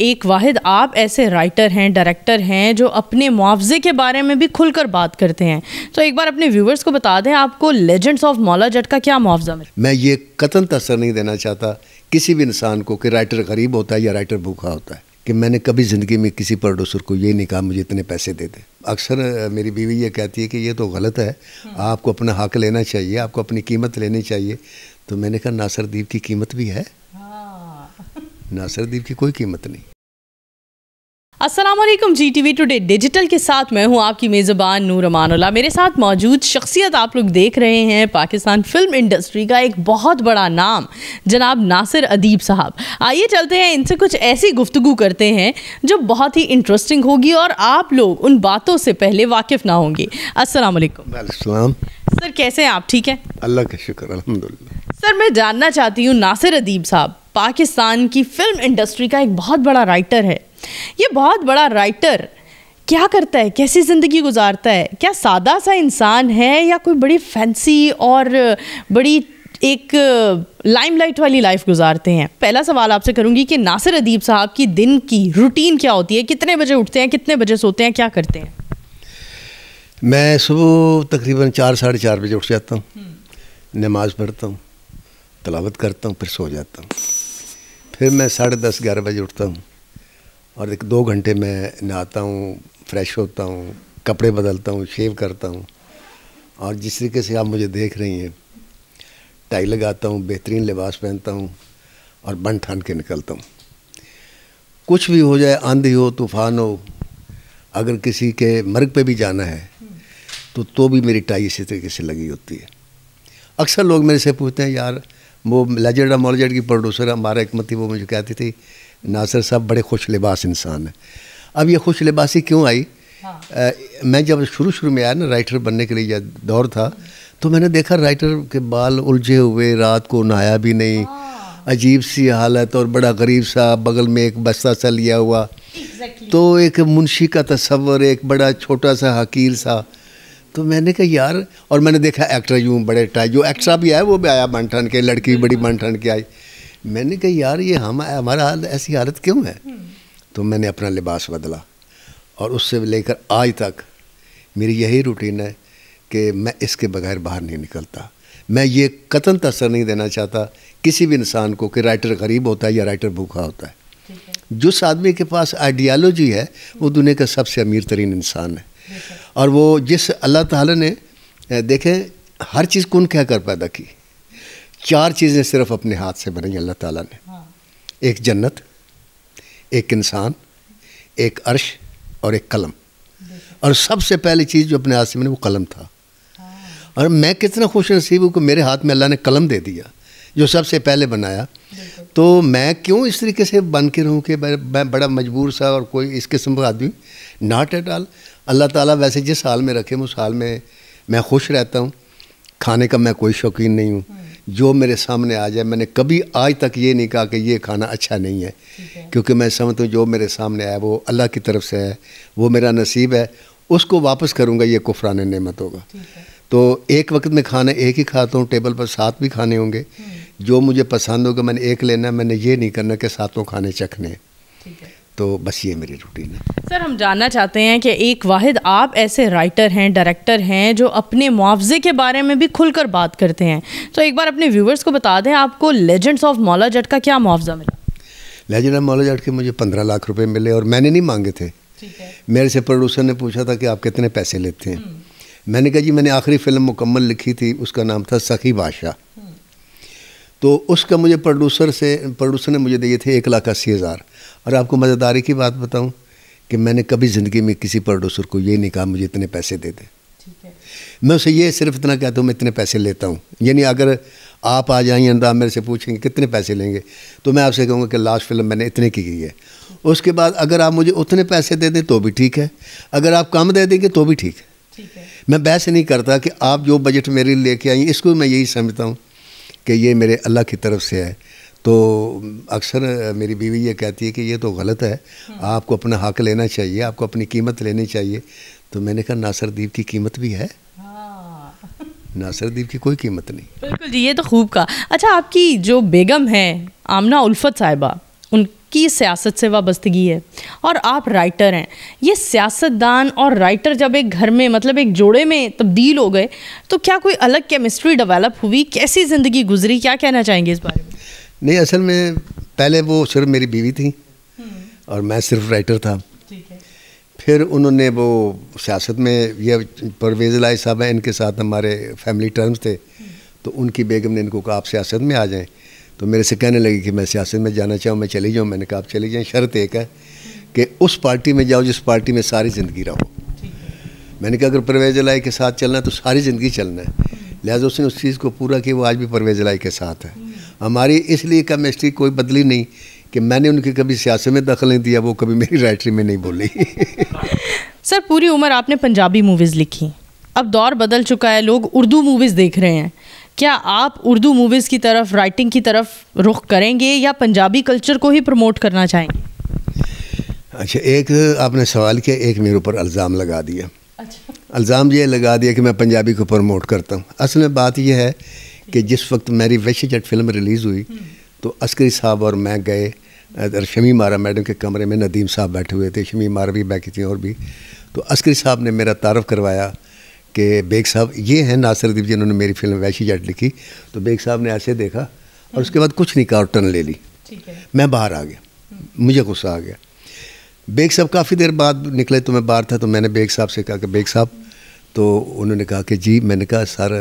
एक वाहिद आप ऐसे राइटर हैं डायरेक्टर हैं जो अपने मुआवजे के बारे में भी खुलकर बात करते हैं तो एक बार अपने व्यूवर्स को बता दें आपको लेजेंड्स ऑफ मौला जट का क्या मुआवजा मिला मैं ये कतन तसर नहीं देना चाहता किसी भी इंसान को कि राइटर गरीब होता है या राइटर भूखा होता है कि मैंने कभी ज़िंदगी में किसी प्रोड्यूसर को ये नहीं कहा मुझे इतने पैसे दे दे अक्सर मेरी बीवी ये कहती है कि ये तो गलत है आपको अपना हक लेना चाहिए आपको अपनी कीमत लेनी चाहिए तो मैंने कहा नासरदीप की कीमत भी है नासरदीप की कोई कीमत नहीं Aslam ji T V today digital के साथ मैं हूं आपकी मेज़बान नूर अमानुल्ला मेरे साथ मौजूद शख्सियत आप लोग देख रहे हैं पाकिस्तान फिल्म इंडस्ट्री का एक बहुत बड़ा नाम जनाब नासिर अदीब साहब आइए चलते हैं इनसे कुछ ऐसी गुफ्तु करते हैं जो बहुत ही इंटरेस्टिंग होगी और आप लोग उन बातों से पहले वाकिफ़ ना होंगे असलम सर कैसे हैं आप ठीक है अल्लाह का शुक्र अलहमदिल्ला सर मैं जानना चाहती हूँ नासिर अदीब साहब पाकिस्तान की फिल्म इंडस्ट्री का एक बहुत बड़ा राइटर है ये बहुत बड़ा राइटर क्या करता है कैसी ज़िंदगी गुजारता है क्या सादा सा इंसान है या कोई बड़ी फैंसी और बड़ी एक लाइमलाइट वाली लाइफ गुजारते हैं पहला सवाल आपसे करूंगी कि नासिर अदीब साहब की दिन की रूटीन क्या होती है कितने बजे उठते हैं कितने बजे सोते हैं क्या करते हैं मैं सुबह तकरीबन चार साढ़े चार बजे उठ जाता हूँ हम्म। नमाज़ पढ़ता हूँ तलावत करता हूँ फिर सो जाता हूँ फिर मैं साढ़े दस ग्यारह बजे उठता हूँ और एक दो घंटे मैं नहाता हूँ फ्रेश होता हूँ कपड़े बदलता हूँ शेव करता हूँ और जिस तरीके से आप मुझे देख रही हैं टाई लगाता हूँ बेहतरीन लिबास पहनता हूँ और बन ठान के निकलता हूँ कुछ भी हो जाए आंधी हो तूफान हो अगर किसी के मर्ग पे भी जाना है तो तो भी मेरी टाई इसी तरीके से लगी होती है अक्सर लोग मेरे से पूछते हैं यार वो लेजेंड मॉलजेंड की प्रोड्यूसर हमारा एक मती वो मुझे कहती थी नासिर साहब बड़े खुश लिबास इंसान हैं अब ये खुश लिबासी क्यों आई हाँ। आ, मैं जब शुरू शुरू में आया ना राइटर बनने के लिए यह दौर था तो मैंने देखा राइटर के बाल उलझे हुए रात को नहाया भी नहीं हाँ। अजीब सी हालत और बड़ा गरीब सा बगल में एक बस्ता सा लिया हुआ exactly. तो एक मुंशी का तस्वर एक बड़ा छोटा सा हकीर सा तो मैंने कहा यार और मैंने देखा एक्टर यूँ बड़े टाई जो एक्स्ट्रा भी आया वो भी आया बन ठंड के लड़की बड़ी बन ठंड के आई मैंने कहा यार ये हम हमारा हाल ऐसी हालत क्यों है हम्म। तो मैंने अपना लिबास बदला और उससे लेकर आज तक मेरी यही रूटीन है कि मैं इसके बगैर बाहर नहीं निकलता मैं ये कतन तसर नहीं देना चाहता किसी भी इंसान को कि राइटर गरीब होता है या राइटर भूखा होता है जिस आदमी के पास आइडियालॉजी है वो दुनिया का सबसे अमीर तरीन इंसान है और वो जिस अल्लाह ताला ने देखें हर चीज़ कौन क्या कर पैदा की चार चीज़ें सिर्फ अपने हाथ से बनाई अल्लाह ताला ने हाँ। एक जन्नत एक इंसान एक अर्श और एक कलम और सबसे पहली चीज़ जो अपने हाथ से बनी वो कलम था हाँ। और मैं कितना खुश नसीब हूँ कि मेरे हाथ में अल्लाह ने कलम दे दिया जो सबसे पहले बनाया तो मैं क्यों इस तरीके से बन के रहूँ कि मैं बड़ा मजबूर सा और कोई इस किस्म का आदमी नॉट एट ऑल अल्लाह ताला वैसे जिस हाल में रखे उस हाल में मैं खुश रहता हूँ खाने का मैं कोई शौकीन नहीं हूँ हम्म। जो मेरे सामने आ जाए मैंने कभी आज तक ये नहीं कहा कि ये खाना अच्छा नहीं है, है। क्योंकि मैं समझता हूँ जो मेरे सामने आया वो अल्लाह की तरफ से है वो मेरा नसीब है उसको वापस करूँगा ये कुफरान नमत होगा तो एक वक्त में खाना एक ही खाता हूँ टेबल पर सात भी खाने होंगे हम्म। जो मुझे पसंद होगा मैंने एक लेना मैंने ये नहीं करना कि सातों खाने चखने तो बस ये मेरी रूटीन है सर हम जानना चाहते हैं कि एक वाहिद आप ऐसे राइटर हैं डायरेक्टर हैं जो अपने मुआवजे के बारे में भी खुलकर बात करते हैं तो एक बार अपने व्यूवर्स को बता दें आपको लेजेंड्स ऑफ मौला जट का क्या मुआवजा मिला लेजेंड ऑफ मौला जट के मुझे पंद्रह लाख रुपये मिले और मैंने नहीं मांगे थे मेरे से प्रोड्यूसर ने पूछा था कि आप कितने पैसे लेते हैं हम्म। मैंने कहा जी मैंने आखिरी फिल्म मुकम्मल लिखी थी उसका नाम था सखी बादशाह तो उसका मुझे प्रोड्यूसर से प्रोड्यूसर ने मुझे दिए थे एक लाख अस्सी हज़ार और आपको मज़ेदारी की बात बताऊँ कि मैंने कभी ज़िंदगी में किसी प्रोड्यूसर को ये नहीं कहा मुझे इतने पैसे दे दे मैं उसे ये सिर्फ इतना कहता हूँ मैं इतने पैसे लेता हूँ यानी अगर आप आ जाएंगे आप मेरे से पूछेंगे कितने पैसे लेंगे तो मैं आपसे कहूँगा कि लास्ट फिल्म मैंने इतने की की है उसके बाद अगर आप मुझे उतने पैसे दे दें तो भी ठीक है अगर आप कम दे देंगे तो भी ठीक है मैं बहस नहीं करता कि आप जो बजट मेरे लेके आई इसको मैं यही समझता हूँ कि ये मेरे अल्लाह की तरफ से है तो अक्सर मेरी बीवी ये कहती है कि ये तो गलत है हम्म। आपको अपना हक लेना चाहिए आपको अपनी कीमत लेनी चाहिए तो मैंने कहा नासरदीप की कीमत भी है हाँ। नासरदीप की कोई कीमत नहीं बिल्कुल जी ये तो खूब का अच्छा आपकी जो बेगम है आमना उल्फत साहिबा उन की सियासत से वाबस्तगी है और आप राइटर हैं ये सियासतदान और राइटर जब एक घर में मतलब एक जोड़े में तब्दील हो गए तो क्या कोई अलग केमिस्ट्री डेवलप हुई कैसी ज़िंदगी गुजरी क्या कहना चाहेंगे इस बारे में नहीं असल में पहले वो सिर्फ मेरी बीवी थी हम्म। और मैं सिर्फ राइटर था फिर उन्होंने वो सियासत में यह परवेज़ लाई साहब हैं इनके साथ हमारे फैमिली टर्म्स थे हम्म। तो उनकी बेगम ने इनको कहा आप सियासत में आ जाएं तो मेरे से कहने लगे कि मैं सियासत में जाना चाहूँ मैं चली जाऊँ मैंने कहा आप चले जाएँ शर्त एक है कि उस पार्टी में जाओ जिस पार्टी में सारी ज़िंदगी रहो मैंने कहा अगर परवेज़ लाई के साथ चलना है तो सारी ज़िंदगी चलना है लिहाजा उसने उस चीज़ को पूरा किया वो आज भी परवेज़ लाई के साथ है हमारी इसलिए केमिस्ट्री कोई बदली नहीं कि मैंने उनकी कभी सियासत में दखल नहीं दिया वो कभी मेरी राइटरी में नहीं बोली सर पूरी उम्र आपने पंजाबी मूवीज़ लिखी अब दौर बदल चुका है लोग उर्दू मूवीज़ देख रहे हैं क्या आप उर्दू मूवीज़ की तरफ राइटिंग की तरफ रुख करेंगे या पंजाबी कल्चर को ही प्रमोट करना चाहेंगे अच्छा एक आपने सवाल किया एक मेरे ऊपर अल्ज़ाम लगा दिया अच्छा अल्ज़ाम ये लगा दिया कि मैं पंजाबी को प्रमोट करता हूँ असल में बात यह है कि जिस वक्त मेरी वैशी जट फिल्म रिलीज़ हुई हम्म। तो अस्करी साहब और मैं गए शमी मारा मैडम के कमरे में नदीम साहब बैठे हुए थे शमी मारा भी बैठी थी और भी तो अस्करी साहब ने मेरा तारफ़ करवाया कि बेग साहब ये हैं नासिर दीप जिन्होंने मेरी फिल्म वैशी जट लिखी तो बेग साहब ने ऐसे देखा और उसके बाद कुछ नहीं कहा टर्न ले ली मैं बाहर आ गया मुझे गुस्सा आ गया बेग साहब काफ़ी देर बाद निकले तो मैं बाहर था तो मैंने बेग साहब से कहा कि बेग साहब तो उन्होंने कहा कि जी मैंने कहा सर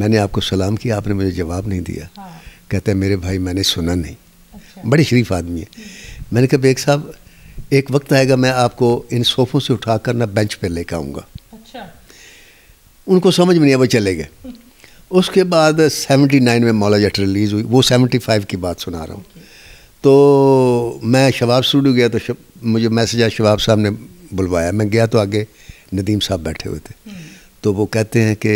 मैंने आपको सलाम किया आपने मुझे जवाब नहीं दिया हाँ। कहते हैं मेरे भाई मैंने सुना नहीं अच्छा। बड़े शरीफ आदमी है मैंने कहा बेग साहब एक वक्त आएगा मैं आपको इन सोफ़ों से उठा कर ना बेंच पर लेकर आऊँगा उनको समझ में नहीं वो चले गए उसके बाद 79 में मौला जट रिलीज़ हुई वो 75 की बात सुना रहा हूँ तो मैं शबाब स्टूडियो गया तो शब, मुझे मैसेज आया शबाब साहब ने बुलवाया मैं गया तो आगे नदीम साहब बैठे हुए थे तो वो कहते हैं कि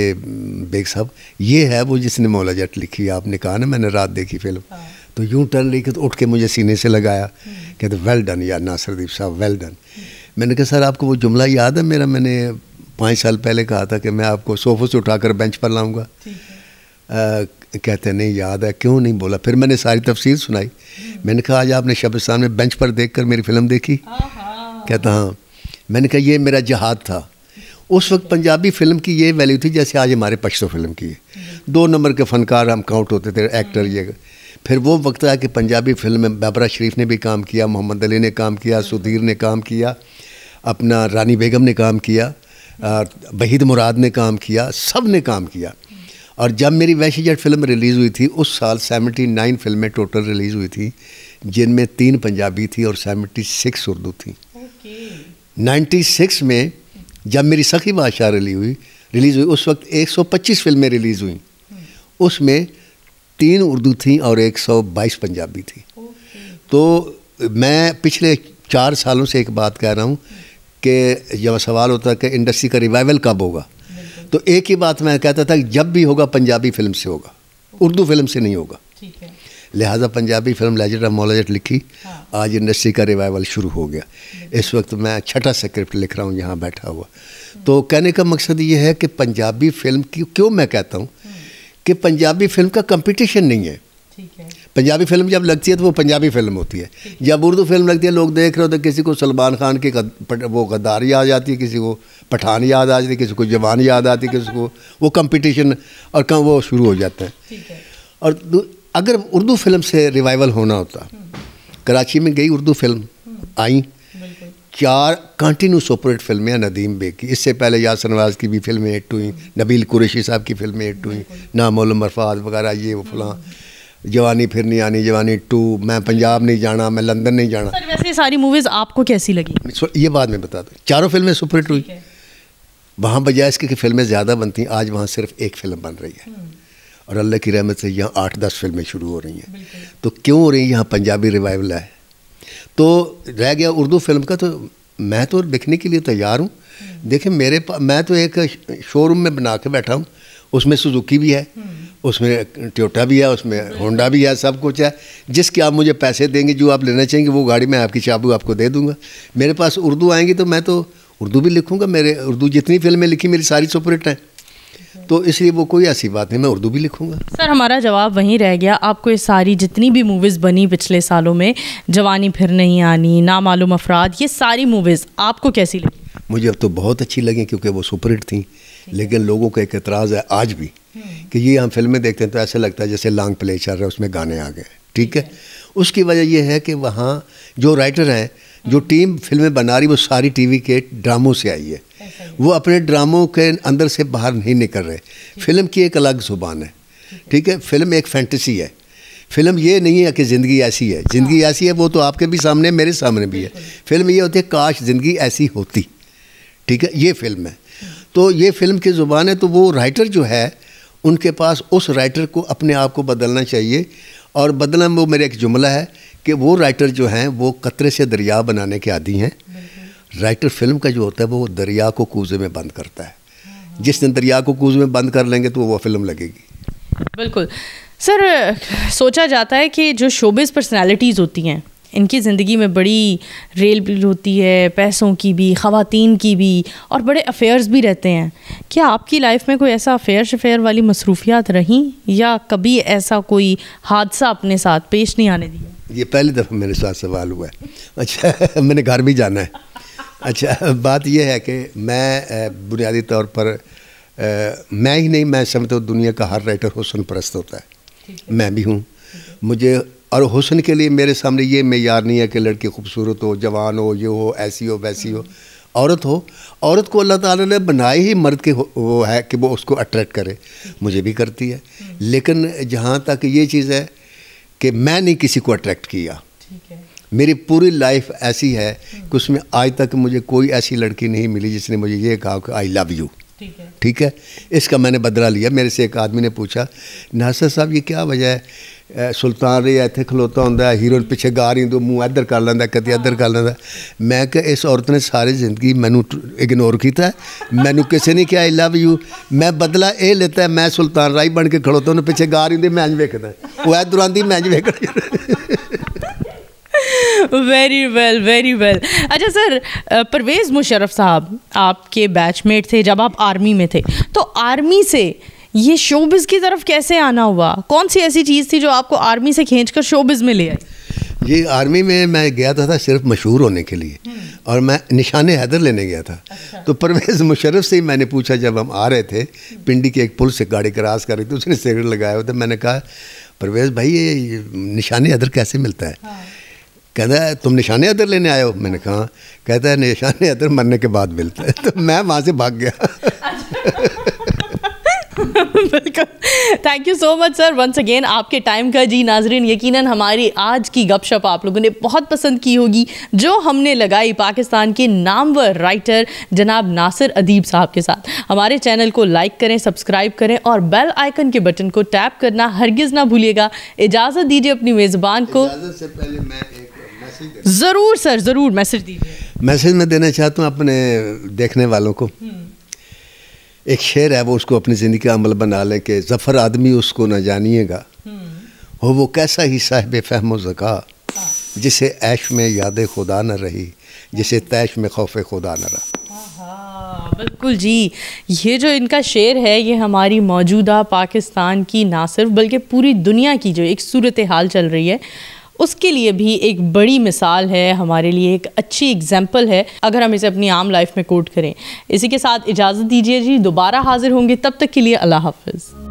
बेग साहब ये है वो जिसने मौला जट लिखी आपने कहा ना मैंने रात देखी फिल्म हाँ। तो यूँ टर्न ली तो उठ के मुझे सीने से लगाया हम्म। कहते वेल डन यार नासरदीप साहब वेल डन मैंने कहा सर आपको वो जुमला याद है मेरा मैंने पाँच साल पहले कहा था कि मैं आपको सोफे से उठाकर बेंच पर लाऊंगा कहते नहीं याद है क्यों नहीं बोला फिर मैंने सारी तफसील सुनाई हम्म। मैंने कहा आज आपने शबिस्तान में बेंच पर देख कर मेरी फ़िल्म देखी कहता हाँ मैंने कहा ये मेरा जहाद था उस वक्त पंजाबी फिल्म की ये वैल्यू थी जैसे आज हमारे पश्चो फिल्म की है हम्म। दो नंबर के फनकार हम काउंट होते थे एक्टर हम्म। ये फिर वो वक्त आया कि पंजाबी फिल्म में बाबरा शरीफ ने भी काम किया मोहम्मद अली ने काम किया सुधीर ने काम किया अपना रानी बेगम ने काम किया वहीद मुराद ने काम किया सब ने काम किया और जब मेरी वैशी जट फिल्म रिलीज़ हुई थी उस साल 79 फिल्में टोटल रिलीज़ हुई थी जिनमें तीन पंजाबी थी और 76 उर्दू थी नाइन्टी सिक्स में जब मेरी सखी बादशाह रिली हुई रिलीज़ हुई उस वक्त 125 फिल्में रिलीज़ हुई उसमें तीन उर्दू थी और 122 पंजाबी थी तो मैं पिछले चार सालों से एक बात कह रहा हूँ कि जब सवाल होता है कि इंडस्ट्री का रिवाइवल कब होगा तो एक ही बात मैं कहता था कि जब भी होगा पंजाबी फिल्म से होगा उर्दू फिल्म से नहीं होगा लिहाजा Punjabi film legend of Maula Jatt लिखी हाँ। आज इंडस्ट्री का रिवाइवल शुरू हो गया इस वक्त मैं छठा स्क्रिप्ट लिख रहा हूँ यहाँ बैठा हुआ तो कहने का मकसद ये है कि पंजाबी फिल्म की क्यों मैं कहता हूँ हम्म। कि पंजाबी फिल्म का कंपटीशन नहीं है पंजाबी फिल्म जब लगती है तो वो पंजाबी फिल्म होती है जब उर्दू फिल्म लगती है लोग देख रहे होते किसी को सलमान खान की वो गद्दार याद आ जाती है किसी को पठान याद आ जाती है किसी को जवान याद आती है किसी को वो कंपटीशन और कम वो शुरू हो जाता है और अगर उर्दू फिल्म से रिवाइवल होना होता कराची में गई उर्दू फिल्म आई चार कंटिन्यू सुपरहिट फिल्में नदीम बेग की इससे पहले यास नवाज की भी फिल्में हिट हुई नबील कुरेशी साहब की फिल्में हिट हुई नाम मरफात वगैरह ये वो हम्म। फलां जवानी फिर नहीं आनी जवानी टू मैं पंजाब नहीं जाना मैं लंदन नहीं जाना सर वैसे सारी मूवीज़ आपको कैसी लगी ये बात मैं बता दूँ चारों फिल्में सुपरहिट हुई वहाँ बजाय इसके कि फिल्में ज़्यादा बनती हैं आज वहाँ सिर्फ एक फिल्म बन रही है हम्म। और अल्लाह की रहमत से यहाँ आठ दस फिल्में शुरू हो रही हैं तो क्यों हो रही है यहाँ पंजाबी रिवाइवल है तो रह गया उर्दू फिल्म का तो मैं तो देखने के लिए तैयार हूँ हम्म। देखिए मेरे मैं तो एक शोरूम में बना के बैठा हूँ उसमें सुजुकी भी है हम्म। उसमें ट्योटा भी है उसमें होंडा भी है सब कुछ है जिसके आप मुझे पैसे देंगे जो आप लेना चाहेंगे वो गाड़ी मैं आपकी चाबू आपको दे दूंगा मेरे पास उर्दू आएंगी तो मैं तो उर्दू भी लिखूंगा मेरे उर्दू जितनी फिल्में लिखी मेरी सारी सुपरहिट हैं तो इसलिए वो कोई ऐसी बात नहीं मैं उर्दू भी लिखूंगा सर हमारा जवाब वहीं रह गया आपको ये सारी जितनी भी मूवीज़ बनी पिछले सालों में जवानी फिर नहीं आनी नामालूम अफराद ये सारी मूवीज़ आपको कैसी लगी मुझे अब तो बहुत अच्छी लगी क्योंकि वो सुपरहिट थी लेकिन लोगों का एक एतराज़ है आज भी कि ये हम फिल्में देखते हैं तो ऐसा लगता है जैसे लॉन्ग प्ले चल रहा है उसमें गाने आ गए ठीक है उसकी वजह यह है कि वहाँ जो राइटर हैं जो टीम हम्म। फिल्में बना रही वो सारी टीवी के ड्रामों से आई है वो अपने ड्रामों के अंदर से बाहर नहीं निकल रहे फिल्म की एक अलग ज़ुबान है ठीक है फिल्म एक फैंटेसी है फिल्म ये नहीं है कि ज़िंदगी ऐसी है ज़िंदगी हाँ। ऐसी है वो तो आपके भी सामने मेरे सामने भी है फिल्म ये होती है काश ज़िंदगी ऐसी होती ठीक है ये फिल्म है हम्म। तो ये फिल्म की ज़ुबान है तो वो राइटर जो है उनके पास उस राइटर को अपने आप को बदलना चाहिए और बदलना वो मेरा एक जुमला है कि वो राइटर जो हैं वो कतरे से दरिया बनाने के आदि हैं राइटर फिल्म का जो होता है वो दरिया को कूजे में बंद करता है जिस दिन दरिया को कूजे में बंद कर लेंगे तो वो फिल्म लगेगी बिल्कुल सर सोचा जाता है कि जो शोबिस पर्सनालिटीज़ होती हैं इनकी ज़िंदगी में बड़ी रेल भी होती है पैसों की भी ख़वान की भी और बड़े अफ़ेयर्स भी रहते हैं क्या आपकी लाइफ में कोई ऐसा अफ़ेयर शफ़ेयर वाली मसरूफियात रहीं या कभी ऐसा कोई हादसा अपने साथ पेश नहीं आने दिया ये पहली दफ़ा मेरे साथ सवाल हुआ है अच्छा मैंने घर भी जाना है अच्छा बात यह है कि मैं बुनियादी तौर पर मैं ही नहीं मैं समझता हूँ दुनिया का हर राइटर हुसन परस्त होता है मैं भी हूँ मुझे और हुसन के लिए मेरे सामने ये मैार नहीं है कि लड़की खूबसूरत हो जवान हो ये हो ऐसी हो वैसी हो औरत हो औरत को अल्लाह ताला ने बनाए ही मर्द के वो है कि वो उसको अट्रैक्ट करे मुझे भी करती है लेकिन जहाँ तक ये चीज़ है कि मैं नहीं किसी को अट्रैक्ट किया मेरी पूरी लाइफ ऐसी है कि उसमें आज तक मुझे कोई ऐसी लड़की नहीं मिली जिसने मुझे ये कहा कि आई लव यू ठीक है इसका मैंने बदला लिया मेरे से एक आदमी ने पूछा नासर साहब ये क्या वजह है ਸੁਲਤਾਨ ਰਿਆ ਇੱਥੇ ਖਲੋਤਾ ਹੁੰਦਾ ਹੀਰੋਇਨ ਪਿੱਛੇ ਗਾਰੀ ਤੋਂ ਮੂੰਹ ਇੱਧਰ ਕਰ ਲੈਂਦਾ ਕਦੀ ਇੱਧਰ ਕਰ ਲੈਂਦਾ ਮੈਂ ਕਿ ਇਸ ਔਰਤ ਨੇ ਸਾਰੀ ਜ਼ਿੰਦਗੀ ਮੈਨੂੰ ਇਗਨੋਰ ਕੀਤਾ ਮੈਨੂੰ ਕਿਸੇ ਨੇ ਕਿਹਾ ਆਈ ਲਵ ਯੂ ਮੈਂ ਬਦਲਾ ਇਹ ਲੈਤਾ ਮੈਂ ਸੁਲਤਾਨ ਰਾਈ ਬਣ ਕੇ ਖਲੋਤਾ ਉਹਨੇ ਪਿੱਛੇ ਗਾਰੀ ਦੇ ਹੁੰਦੀ ਮੈਂ ਵੇਖਦਾ ਉਹ ਐ ਦੌਰਾਨ ਦੀ ਮੈਂ ਵੇਖਦਾ ਵੈਰੀ वेल वेरी वेल अच्छा सर परवेज़ मुशरफ साहब आपके बैचमेट थे जब आप आर्मी में थे तो आर्मी से ये शोबिज की तरफ कैसे आना हुआ कौन सी ऐसी चीज़ थी जो आपको आर्मी से खींच कर शोबिज में ले आई ये आर्मी में मैं गया था, था सिर्फ मशहूर होने के लिए हम्म। और मैं निशान हैदर लेने गया था अच्छा। तो परवेज़ मुशरफ से ही मैंने पूछा जब हम आ रहे थे पिंडी के एक पुल से गाड़ी क्रॉस कर रही थी उसने सिगरेट लगाया हुआ था मैंने कहा परवेज़ भाई ये निशान हैदर कैसे मिलता है हाँ। कहता है तुम निशान हैदर लेने आए हो मैंने कहा कहता है निशान हैदर मरने के बाद मिलता है तो मैं वहाँ से भाग गया अच्छा। बिल्कुल thank you so much sir once again आपके टाइम का जी नाजरीन यकीनन हमारी आज की गपशप आप लोगों ने बहुत पसंद की होगी जो हमने लगाई पाकिस्तान के नामवर राइटर जनाब नासिर अदीब साहब के साथ हमारे चैनल को लाइक करें सब्सक्राइब करें और बेल आइकन के बटन को टैप करना हरगिज़ ना भूलिएगा इजाज़त दीजिए अपनी मेज़बान को ज़रूर सर ज़रूर मैसेज दीजिए मैसेज मैं देना चाहता हूँ अपने देखने वालों को एक शेर है वो उसको अपनी ज़िंदगी का अमल बना लें कि ज़फ़र आदमी उसको ना जानिएगा हो हम्म। वो कैसा ही साहिब फहमो ज़का हाँ। जिसे ऐश में याद खुदा न रही जिसे हाँ। तैश में खौफ खुदा न रहा बिल्कुल जी ये जो इनका शेर है ये हमारी मौजूदा पाकिस्तान की ना सिर्फ बल्कि पूरी दुनिया की जो एक सूरत हाल चल रही है उसके लिए भी एक बड़ी मिसाल है हमारे लिए एक अच्छी एग्जाम्पल है अगर हम इसे अपनी आम लाइफ में कोट करें इसी के साथ इजाज़त दीजिए जी दोबारा हाजिर होंगे तब तक के लिए अल्लाह हाफिज़